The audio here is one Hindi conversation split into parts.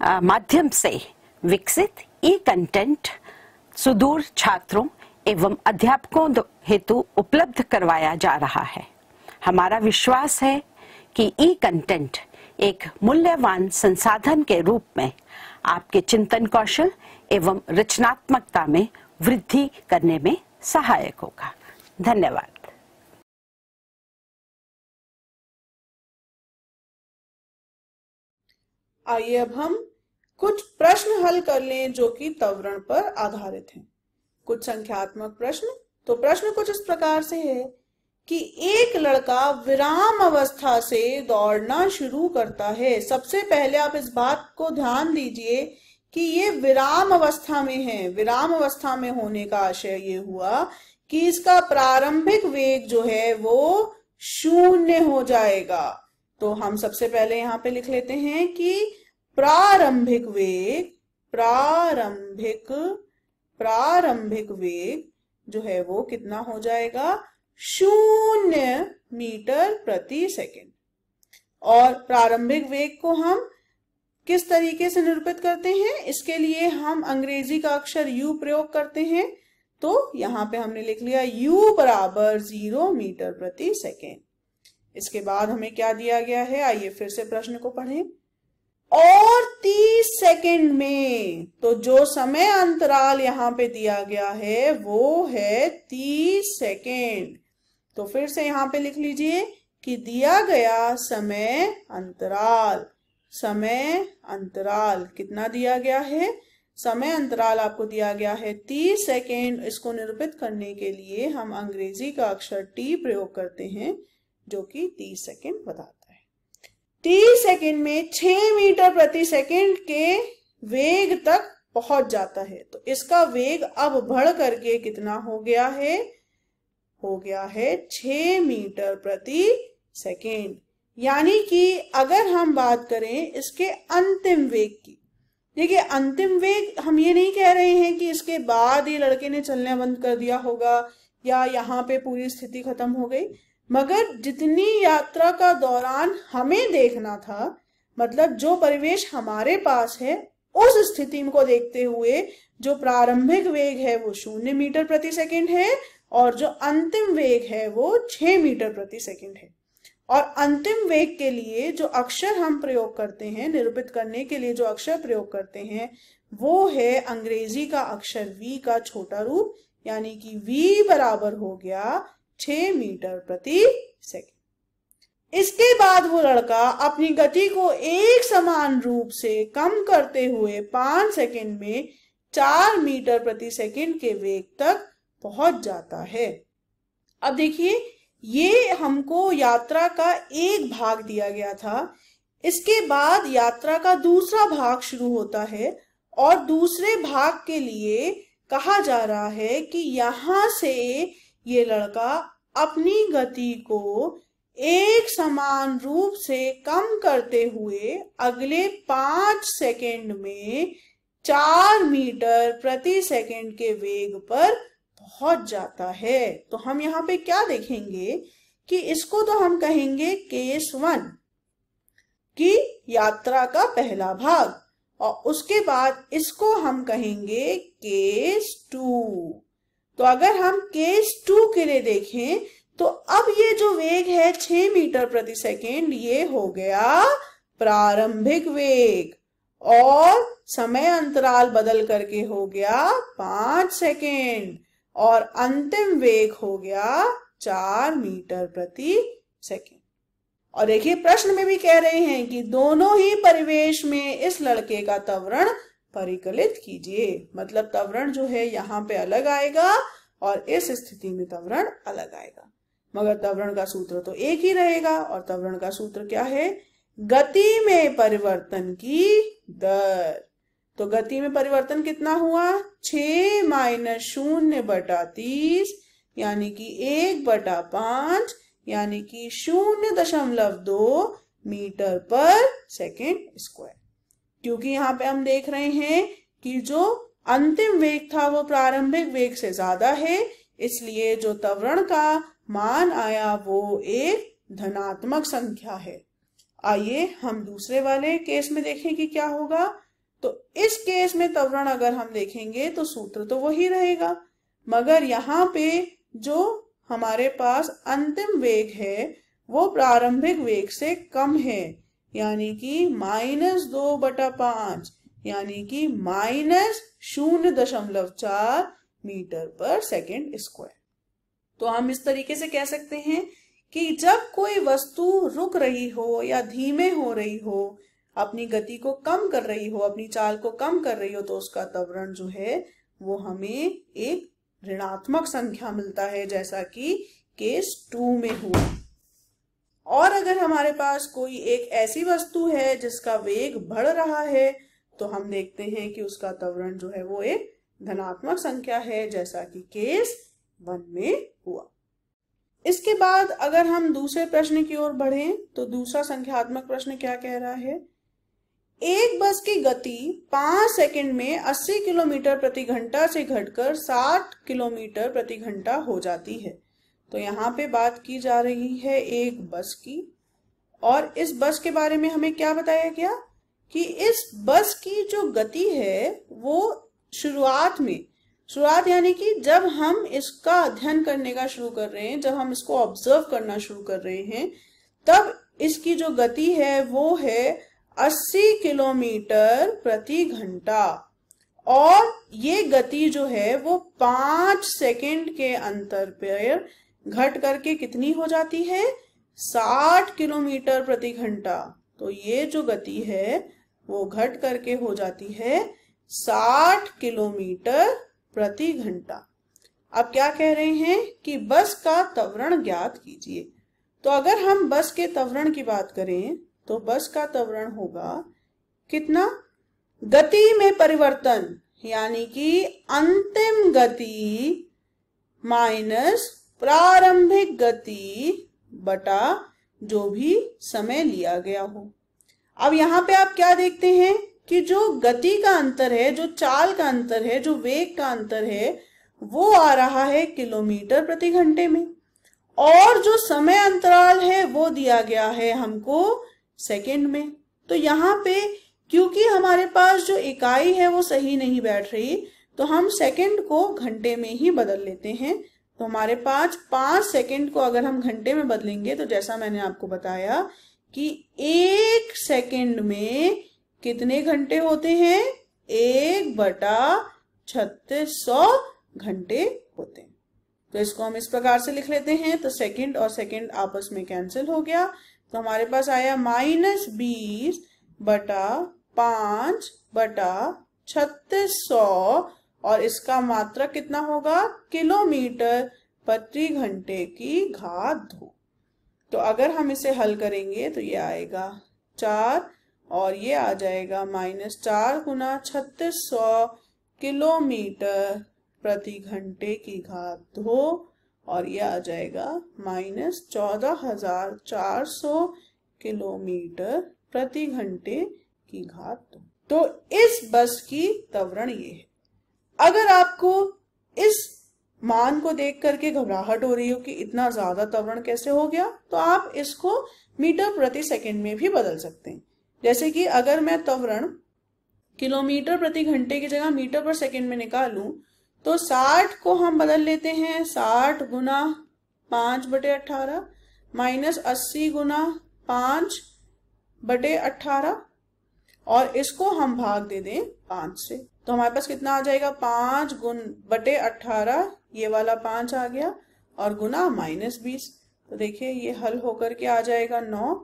माध्यम से विकसित ई कंटेंट सुदूर छात्रों एवं अध्यापकों हेतु उपलब्ध करवाया जा रहा है हमारा विश्वास है कि ई कंटेंट एक मूल्यवान संसाधन के रूप में आपके चिंतन कौशल एवं रचनात्मकता में वृद्धि करने में सहायक होगा धन्यवाद आइए अब हम कुछ प्रश्न हल कर लें जो कि तवरण पर आधारित हैं कुछ संख्यात्मक प्रश्न तो प्रश्न कुछ इस प्रकार से है कि एक लड़का विराम अवस्था से दौड़ना शुरू करता है सबसे पहले आप इस बात को ध्यान दीजिए कि ये विराम अवस्था में है विराम अवस्था में होने का आशय ये हुआ कि इसका प्रारंभिक वेग जो है वो शून्य हो जाएगा तो हम सबसे पहले यहाँ पे लिख लेते हैं कि प्रारंभिक वेग प्रारंभिक प्रारंभिक वेग जो है वो कितना हो जाएगा शून्य मीटर प्रति सेकंड और प्रारंभिक वेग को हम किस तरीके से निरूपित करते हैं इसके लिए हम अंग्रेजी का अक्षर यू प्रयोग करते हैं तो यहाँ पे हमने लिख लिया u बराबर जीरो मीटर प्रति सेकेंड इसके बाद हमें क्या दिया गया है आइए फिर से प्रश्न को पढ़ें और तीस सेकंड में तो जो समय अंतराल यहां पे दिया गया है वो है तीस सेकंड तो फिर से यहां पे लिख लीजिए कि दिया गया समय अंतराल समय अंतराल कितना दिया गया है समय अंतराल आपको दिया गया है तीस सेकेंड इसको निरूपित करने के लिए हम अंग्रेजी का अक्षर टी प्रयोग करते हैं जो कि तीस सेकेंड बताते तीस सेकेंड में छ मीटर प्रति सेकेंड के वेग तक पहुंच जाता है तो इसका वेग अब बढ़ करके कितना हो गया है हो गया है छ मीटर प्रति सेकेंड यानी कि अगर हम बात करें इसके अंतिम वेग की देखिए अंतिम वेग हम ये नहीं कह रहे हैं कि इसके बाद ये लड़के ने चलना बंद कर दिया होगा या यहाँ पे पूरी स्थिति खत्म हो गई मगर जितनी यात्रा का दौरान हमें देखना था मतलब जो परिवेश हमारे पास है उस स्थिति को देखते हुए जो प्रारंभिक वेग है वो शून्य मीटर प्रति सेकंड है और जो अंतिम वेग है वो छह मीटर प्रति सेकंड है और अंतिम वेग के लिए जो अक्षर हम प्रयोग करते हैं निरूपित करने के लिए जो अक्षर प्रयोग करते हैं वो है अंग्रेजी का अक्षर वी का छोटा रूप यानी कि वी बराबर हो गया छ मीटर प्रति सेकेंड इसके बाद वो लड़का अपनी गति को एक समान रूप से कम करते हुए पांच सेकेंड में चार मीटर प्रति सेकेंड के वेग तक पहुंच जाता है अब देखिए ये हमको यात्रा का एक भाग दिया गया था इसके बाद यात्रा का दूसरा भाग शुरू होता है और दूसरे भाग के लिए कहा जा रहा है कि यहां से ये लड़का अपनी गति को एक समान रूप से कम करते हुए अगले पांच सेकेंड में चार मीटर प्रति सेकेंड के वेग पर पहुंच जाता है तो हम यहाँ पे क्या देखेंगे कि इसको तो हम कहेंगे केस वन की यात्रा का पहला भाग और उसके बाद इसको हम कहेंगे केस टू तो अगर हम केस टू के लिए देखें तो अब ये जो वेग है छ मीटर प्रति सेकेंड ये हो गया प्रारंभिक वेग और समय अंतराल बदल करके हो गया पांच सेकेंड और अंतिम वेग हो गया चार मीटर प्रति सेकेंड और देखिए प्रश्न में भी कह रहे हैं कि दोनों ही परिवेश में इस लड़के का तवरण परिकलित कीजिए मतलब तवरण जो है यहाँ पे अलग आएगा और इस स्थिति में तवरण अलग आएगा मगर तवरण का सूत्र तो एक ही रहेगा और तवरण का सूत्र क्या है गति में परिवर्तन की दर तो गति में परिवर्तन कितना हुआ छ माइनस शून्य बटा तीस यानी कि एक बटा पांच यानी कि शून्य दशमलव दो मीटर पर सेकेंड स्क्वायर क्योंकि यहाँ पे हम देख रहे हैं कि जो अंतिम वेग था वो प्रारंभिक वेग से ज्यादा है इसलिए जो तवरण का मान आया वो एक धनात्मक संख्या है आइए हम दूसरे वाले केस में देखें कि क्या होगा तो इस केस में तवरण अगर हम देखेंगे तो सूत्र तो वही रहेगा मगर यहाँ पे जो हमारे पास अंतिम वेग है वो प्रारंभिक वेग से कम है यानी कि माइनस दो बटा पांच यानी कि माइनस शून्य दशमलव चार मीटर पर सेकेंड स्क्वायर तो हम इस तरीके से कह सकते हैं कि जब कोई वस्तु रुक रही हो या धीमे हो रही हो अपनी गति को कम कर रही हो अपनी चाल को कम कर रही हो तो उसका त्वरण जो है वो हमें एक ऋणात्मक संख्या मिलता है जैसा कि केस टू में हुआ और अगर हमारे पास कोई एक ऐसी वस्तु है जिसका वेग बढ़ रहा है तो हम देखते हैं कि उसका त्वरण जो है वो एक धनात्मक संख्या है जैसा कि केस वन में हुआ इसके बाद अगर हम दूसरे प्रश्न की ओर बढ़े तो दूसरा संख्यात्मक प्रश्न क्या कह रहा है एक बस की गति पांच सेकंड में 80 किलोमीटर प्रति घंटा से घटकर 60 किलोमीटर प्रति घंटा हो जाती है तो यहाँ पे बात की जा रही है एक बस की और इस बस के बारे में हमें क्या बताया गया कि इस बस की जो गति है वो शुरुआत में शुरुआत यानी कि जब हम इसका अध्ययन करने का शुरू कर रहे हैं जब हम इसको ऑब्जर्व करना शुरू कर रहे हैं तब इसकी जो गति है वो है 80 किलोमीटर प्रति घंटा और ये गति जो है वो पांच सेकंड के अंतर पर घट करके कितनी हो जाती है 60 किलोमीटर प्रति घंटा तो ये जो गति है वो घट करके हो जाती है 60 किलोमीटर प्रति घंटा अब क्या कह रहे हैं कि बस का तवरण ज्ञात कीजिए तो अगर हम बस के तवरण की बात करें तो बस का तवरण होगा कितना गति में परिवर्तन यानी कि अंतिम गति माइनस प्रारंभिक गति बटा जो भी समय लिया गया हो अब यहाँ पे आप क्या देखते हैं कि जो गति का अंतर है जो चाल का अंतर है जो वेग का अंतर है वो आ रहा है किलोमीटर प्रति घंटे में और जो समय अंतराल है वो दिया गया है हमको सेकंड में तो यहाँ पे क्योंकि हमारे पास जो इकाई है वो सही नहीं बैठ रही तो हम सेकंड को घंटे में ही बदल लेते हैं तो हमारे पास पांच सेकंड को अगर हम घंटे में बदलेंगे तो जैसा मैंने आपको बताया कि एक सेकंड में कितने घंटे होते हैं एक बटा छत्तीस सौ घंटे होते हैं तो इसको हम इस प्रकार से लिख लेते हैं तो सेकंड और सेकंड आपस में कैंसिल हो गया तो हमारे पास आया माइनस बीस बटा पांच बटा छत्तीस सौ और इसका मात्रक कितना होगा किलोमीटर प्रति घंटे की घात दो तो अगर हम इसे हल करेंगे तो ये आएगा चार और ये आ जाएगा माइनस चार गुना छत्तीस सौ किलोमीटर प्रति घंटे की घात दो और ये आ जाएगा माइनस चौदह हजार चार सौ किलोमीटर प्रति घंटे की घात दो तो इस बस की तवरण ये है अगर आपको इस मान को देख करके घबराहट हो रही हो कि इतना ज्यादा त्वरण कैसे हो गया तो आप इसको मीटर प्रति सेकंड में भी बदल सकते हैं जैसे कि अगर मैं त्वरण किलोमीटर प्रति घंटे की जगह मीटर पर सेकंड में निकालूं तो 60 को हम बदल लेते हैं 60 गुना पांच बटे अट्ठारह माइनस अस्सी गुना पांच बटे अट्ठारह और इसको हम भाग दे दें पांच से तो हमारे पास कितना आ जाएगा पांच गुण बटे अठारह ये वाला पांच आ गया और गुना माइनस बीस तो देखिए ये हल होकर के आ जाएगा नौ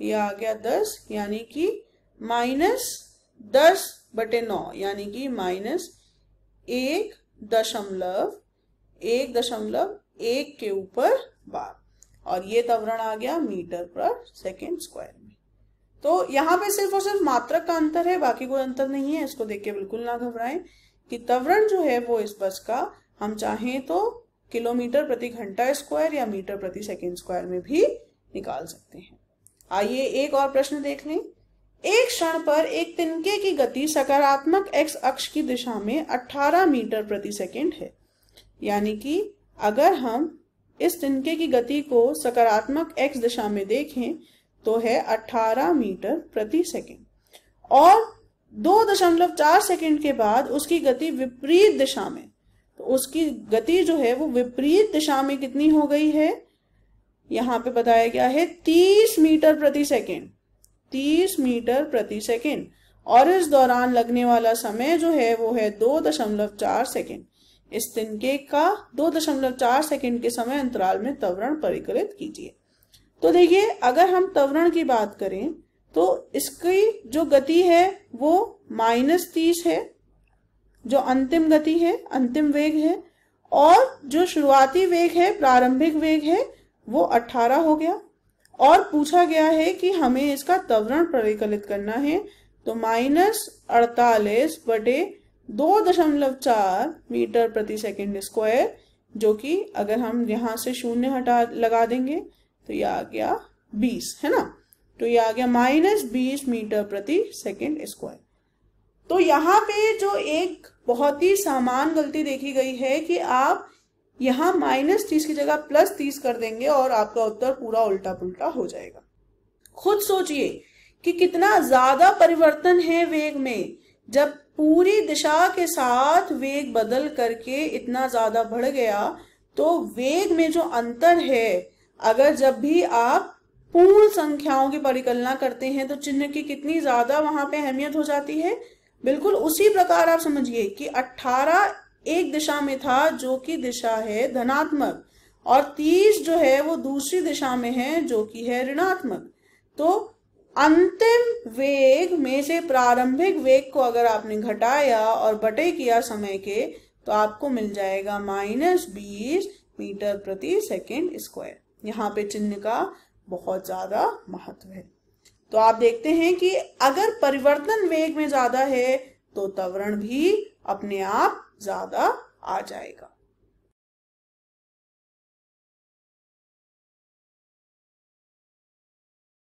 ये आ गया दस यानी कि माइनस दस बटे नौ यानी कि माइनस एक दशमलव एक दशमलव एक के ऊपर बार और ये तवरण आ गया मीटर पर सेकेंड स्क्वायर तो यहाँ पे सिर्फ और सिर्फ मात्रक का अंतर है बाकी कोई अंतर नहीं है इसको देख के बिल्कुल ना घबराएं कि तवरण जो है वो इस बस का हम चाहें तो किलोमीटर प्रति घंटा स्क्वायर या मीटर प्रति सेकेंड स्क्वायर में भी निकाल सकते हैं आइए एक और प्रश्न देख लें एक क्षण पर एक तिनके की गति सकारात्मक एक्स अक्ष की दिशा में 18 मीटर प्रति सेकेंड है यानी कि अगर हम इस तिनके की गति को सकारात्मक एक्स दिशा में देखें तो है 18 मीटर प्रति सेकेंड और दो दशमलव चार सेकेंड के बाद उसकी गति विपरीत दिशा में तो उसकी गति जो है वो विपरीत दिशा में कितनी हो गई है यहां पे बताया गया है तीस मीटर प्रति सेकेंड तीस मीटर प्रति सेकेंड और इस दौरान लगने वाला समय जो है वो है दो दशमलव चार सेकेंड इस तिनके का दो दशमलव चार सेकेंड के समय अंतराल में तवरण परिकलित कीजिए तो देखिए अगर हम त्वरण की बात करें तो इसकी जो गति है वो माइनस तीस है जो अंतिम गति है अंतिम वेग है और जो शुरुआती वेग है प्रारंभिक वेग है वो अट्ठारह हो गया और पूछा गया है कि हमें इसका त्वरण परिकलित करना है तो माइनस अड़तालीस बटे दो दशमलव चार मीटर प्रति सेकेंड स्क्वायर जो कि अगर हम यहाँ से शून्य हटा लगा देंगे तो ये आ गया बीस है ना तो यह आ गया माइनस बीस मीटर प्रति सेकेंड स्क्वायर तो यहाँ पे जो एक बहुत ही सामान गलती देखी गई है कि आप यहाँ माइनस तीस की जगह प्लस तीस कर देंगे और आपका उत्तर पूरा उल्टा पुल्टा हो जाएगा खुद सोचिए कि कितना ज्यादा परिवर्तन है वेग में जब पूरी दिशा के साथ वेग बदल करके इतना ज्यादा बढ़ गया तो वेग में जो अंतर है अगर जब भी आप पूर्ण संख्याओं की परिकलना करते हैं तो चिन्ह की कितनी ज्यादा वहां पे अहमियत हो जाती है बिल्कुल उसी प्रकार आप समझिए कि 18 एक दिशा में था जो कि दिशा है धनात्मक और 30 जो है वो दूसरी दिशा में है जो कि है ऋणात्मक तो अंतिम वेग में से प्रारंभिक वेग को अगर आपने घटाया और बटे किया समय के तो आपको मिल जाएगा माइनस बीस मीटर प्रति सेकेंड स्क्वायर यहाँ पे चिन्ह का बहुत ज़्यादा महत्व है तो आप देखते हैं कि अगर परिवर्तन वेग में ज़्यादा है तो त्वरण भी अपने आप ज़्यादा आ जाएगा